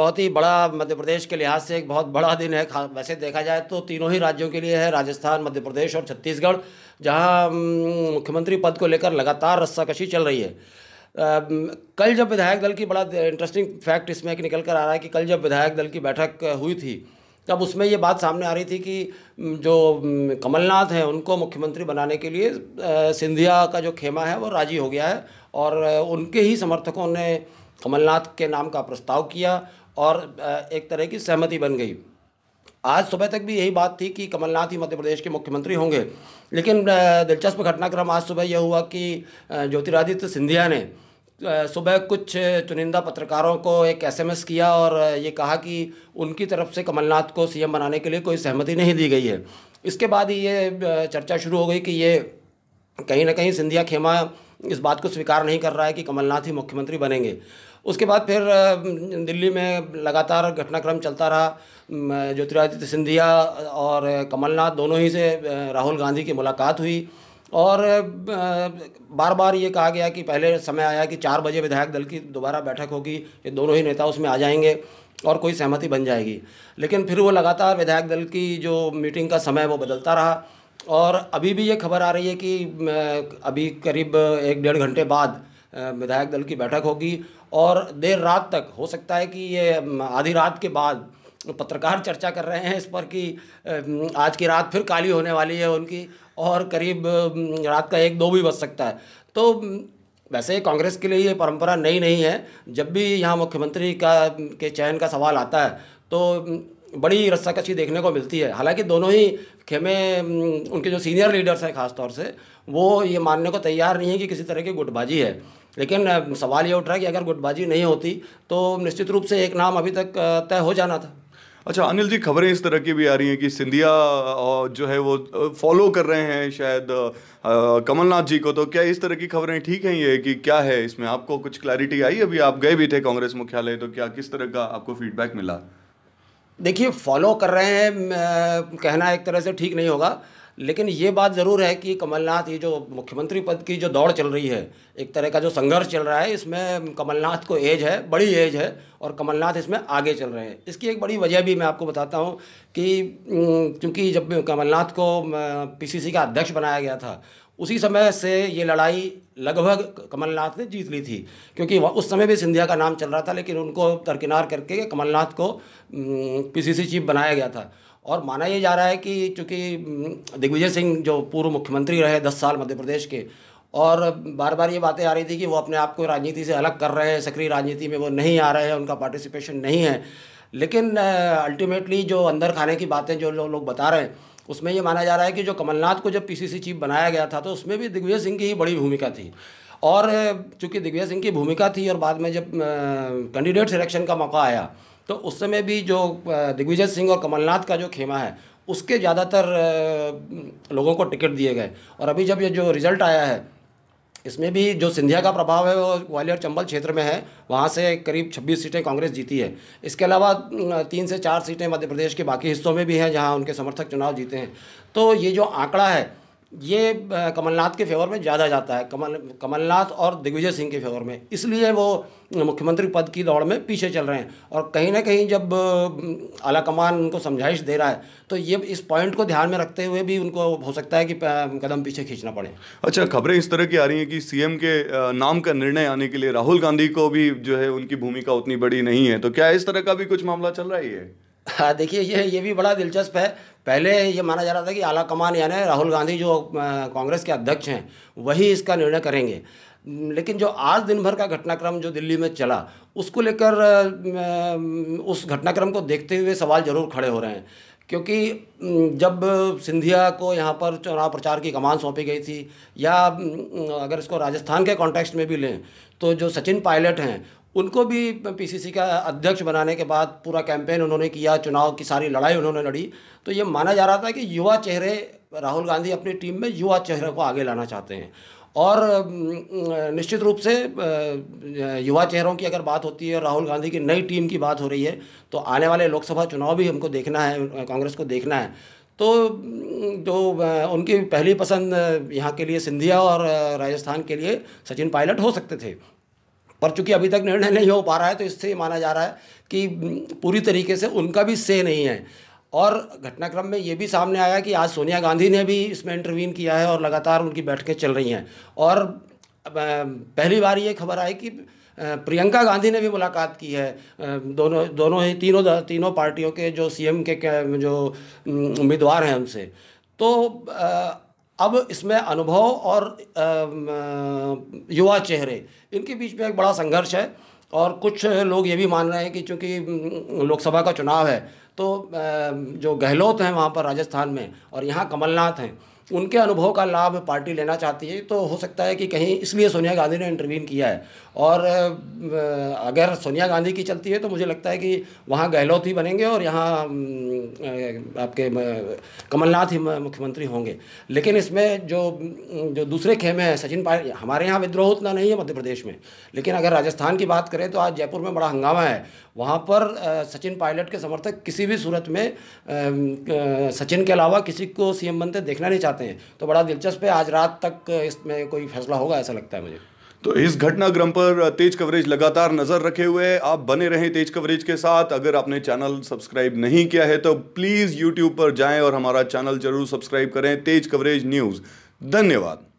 बहुत ही बड़ा मध्य प्रदेश के लिहाज से एक बहुत बड़ा दिन है वैसे देखा जाए तो तीनों ही राज्यों के लिए है राजस्थान मध्य प्रदेश और छत्तीसगढ़ जहां मुख्यमंत्री पद को लेकर लगातार रस्साकशी चल रही है कल जब विधायक दल की बड़ा इंटरेस्टिंग फैक्ट इसमें एक निकल कर आ रहा है कि कल जब विधायक दल की बैठक हुई थी तब उसमें ये बात सामने आ रही थी कि जो कमलनाथ हैं उनको मुख्यमंत्री बनाने के लिए सिंधिया का जो खेमा है वो राजी हो गया है और उनके ही समर्थकों ने कमलनाथ के नाम का प्रस्ताव किया और एक तरह की सहमति बन गई आज सुबह तक भी यही बात थी कि कमलनाथ ही मध्य प्रदेश के मुख्यमंत्री होंगे लेकिन दिलचस्प घटनाक्रम आज सुबह यह हुआ कि ज्योतिरादित्य सिंधिया ने सुबह कुछ चुनिंदा पत्रकारों को एक एसएमएस किया और ये कहा कि उनकी तरफ से कमलनाथ को सीएम बनाने के लिए कोई सहमति नहीं दी गई है इसके बाद ही ये चर्चा शुरू हो गई कि ये कहीं ना कहीं सिंधिया खेमा इस बात को स्वीकार नहीं कर रहा है कि कमलनाथ ही मुख्यमंत्री बनेंगे उसके बाद फिर दिल्ली में लगातार घटनाक्रम चलता रहा ज्योतिरादित्य सिंधिया और कमलनाथ दोनों ही से राहुल गांधी की मुलाकात हुई और बार बार ये कहा गया कि पहले समय आया कि चार बजे विधायक दल की दोबारा बैठक होगी ये दोनों ही नेता उसमें आ जाएंगे और कोई सहमति बन जाएगी लेकिन फिर वो लगातार विधायक दल की जो मीटिंग का समय वो बदलता रहा और अभी भी ये खबर आ रही है कि अभी करीब एक डेढ़ घंटे बाद विधायक दल की बैठक होगी और देर रात तक हो सकता है कि ये आधी रात के बाद पत्रकार चर्चा कर रहे हैं इस पर कि आज की रात फिर काली होने वाली है उनकी और करीब रात का एक दो भी बज सकता है तो वैसे कांग्रेस के लिए ये परंपरा नई नहीं है जब भी यहाँ मुख्यमंत्री का के चयन का सवाल आता है तो बड़ी रस्साकशी देखने को मिलती है हालांकि दोनों ही खेमे उनके जो सीनियर लीडर्स हैं ख़ासतौर से वो ये मानने को तैयार नहीं है कि किसी तरह की गुटबाजी है लेकिन सवाल ये उठ रहा है कि अगर गुटबाजी नहीं होती तो निश्चित रूप से एक नाम अभी तक तय हो जाना था अच्छा अनिल जी खबरें इस तरह की भी आ रही हैं कि सिंधिया जो है वो फॉलो कर रहे हैं शायद कमलनाथ जी को तो क्या इस तरह की खबरें ठीक हैं ये कि क्या है इसमें आपको कुछ क्लैरिटी आई अभी आप गए भी थे कांग्रेस मुख्यालय तो क्या किस तरह का आपको फीडबैक मिला देखिए फॉलो कर रहे हैं कहना एक तरह से ठीक नहीं होगा लेकिन ये बात ज़रूर है कि कमलनाथ ये जो मुख्यमंत्री पद की जो दौड़ चल रही है एक तरह का जो संघर्ष चल रहा है इसमें कमलनाथ को एज है बड़ी एज है और कमलनाथ इसमें आगे चल रहे हैं इसकी एक बड़ी वजह भी मैं आपको बताता हूँ कि क्योंकि जब कमलनाथ को पीसीसी का अध्यक्ष बनाया गया था उसी समय से ये लड़ाई लगभग कमलनाथ ने जीत ली थी क्योंकि उस समय भी सिंधिया का नाम चल रहा था लेकिन उनको दरकिनार करके कमलनाथ को पीसीसी चीफ बनाया गया था और माना ये जा रहा है कि चूंकि हम्म, दिग्विजय सिंह जो पूर्व मुख्यमंत्री रहे दस साल मध्य प्रदेश के और बार बार ये बातें आ रही थी कि वो अपने आप को राजनीति से अलग कर रहे हैं सक्रिय राजनीति में वो नहीं आ रहे हैं उनका पार्टिसिपेशन नहीं है लेकिन अल्टीमेटली जो अंदर खाने की बातें जो लोग लो बता रहे हैं उसमें ये माना जा रहा है कि जो कमलनाथ को जब पीसीसी चीफ बनाया गया था तो उसमें भी दिग्विजय सिंह की ही बड़ी भूमिका थी और चूँकि दिग्विजय सिंह की भूमिका थी और बाद में जब कैंडिडेट सिलेक्शन का मौका आया तो उस समय भी जो दिग्विजय सिंह और कमलनाथ का जो खेमा है उसके ज़्यादातर लोगों को टिकट दिए गए और अभी जब ये जो रिज़ल्ट आया है इसमें भी जो सिंधिया का प्रभाव है वो ग्वालियर चंबल क्षेत्र में है वहाँ से करीब 26 सीटें कांग्रेस जीती है इसके अलावा तीन से चार सीटें मध्य प्रदेश के बाकी हिस्सों में भी हैं जहाँ उनके समर्थक चुनाव जीते हैं तो ये जो आंकड़ा है ये कमलनाथ के फेवर में ज़्यादा जाता है कमल कमलनाथ और दिग्विजय सिंह के फेवर में इसलिए वो मुख्यमंत्री पद की दौड़ में पीछे चल रहे हैं और कहीं ना कहीं जब आलाकमान उनको समझाइश दे रहा है तो ये इस पॉइंट को ध्यान में रखते हुए भी उनको हो सकता है कि कदम पीछे खींचना पड़े अच्छा खबरें इस तरह की आ रही हैं कि सीएम के नाम का निर्णय आने के लिए राहुल गांधी को भी जो है उनकी भूमिका उतनी बड़ी नहीं है तो क्या इस तरह का भी कुछ मामला चल रहा है ये हाँ देखिए ये ये भी बड़ा दिलचस्प है पहले ये माना जा रहा था कि आला कमान यानी राहुल गांधी जो कांग्रेस के अध्यक्ष हैं वही इसका निर्णय करेंगे लेकिन जो आज दिन भर का घटनाक्रम जो दिल्ली में चला उसको लेकर उस घटनाक्रम को देखते हुए सवाल जरूर खड़े हो रहे हैं क्योंकि जब सिंधिया को यहाँ पर चुनाव प्रचार की कमान सौंपी गई थी या अगर इसको राजस्थान के कॉन्टेक्स्ट में भी लें तो जो सचिन पायलट हैं उनको भी पीसीसी का अध्यक्ष बनाने के बाद पूरा कैंपेन उन्होंने किया चुनाव की सारी लड़ाई उन्होंने लड़ी तो ये माना जा रहा था कि युवा चेहरे राहुल गांधी अपनी टीम में युवा चेहरे को आगे लाना चाहते हैं और निश्चित रूप से युवा चेहरों की अगर बात होती है राहुल गांधी की नई टीम की बात हो रही है तो आने वाले लोकसभा चुनाव भी हमको देखना है कांग्रेस को देखना है तो जो तो, उनकी पहली पसंद यहाँ के लिए सिंधिया और राजस्थान के लिए सचिन पायलट हो सकते थे पर चूंकि अभी तक निर्णय नहीं हो पा रहा है तो इससे माना जा रहा है कि हम्म, पूरी तरीके से उनका भी से नहीं है और घटनाक्रम में ये भी सामने आया कि आज सोनिया गांधी ने भी इसमें इंटरवीन किया है और लगातार उनकी बैठकें चल रही हैं और पहली बार ये खबर आई कि प्रियंका गांधी ने भी मुलाकात की है दोनों दोनों ही तीनों तीनों पार्टियों के जो सीएम के जो हम्म, उम्मीदवार हैं उनसे तो अब इसमें अनुभव और युवा चेहरे इनके बीच में एक बड़ा संघर्ष है और कुछ लोग ये भी मान रहे हैं कि चूंकि लोकसभा का चुनाव है तो जो गहलोत हैं वहाँ पर राजस्थान में और यहाँ कमलनाथ हैं उनके अनुभव का लाभ पार्टी लेना चाहती है तो हो सकता है कि कहीं इसलिए सोनिया गांधी ने इंटरवीन किया है और अगर सोनिया गांधी की चलती है तो मुझे लगता है कि वहाँ गहलोत ही बनेंगे और यहाँ आपके कमलनाथ ही मुख्यमंत्री होंगे लेकिन इसमें जो जो दूसरे खेमे हैं सचिन पायलट हमारे यहाँ विद्रोह उतना नहीं है मध्य प्रदेश में लेकिन अगर राजस्थान की बात करें तो आज जयपुर में बड़ा हंगामा है वहाँ पर सचिन पायलट के समर्थक किसी भी सूरत में सचिन के अलावा किसी को सीएम बनते देखना नहीं चाहते चाहते हैं तो बड़ा दिलचस्प है आज रात तक इसमें कोई फैसला होगा ऐसा लगता है मुझे तो इस घटनाक्रम पर तेज कवरेज लगातार नज़र रखे हुए आप बने रहें तेज कवरेज के साथ अगर आपने चैनल सब्सक्राइब नहीं किया है तो प्लीज़ यूट्यूब पर जाएं और हमारा चैनल जरूर सब्सक्राइब करें तेज कवरेज न्यूज़ धन्यवाद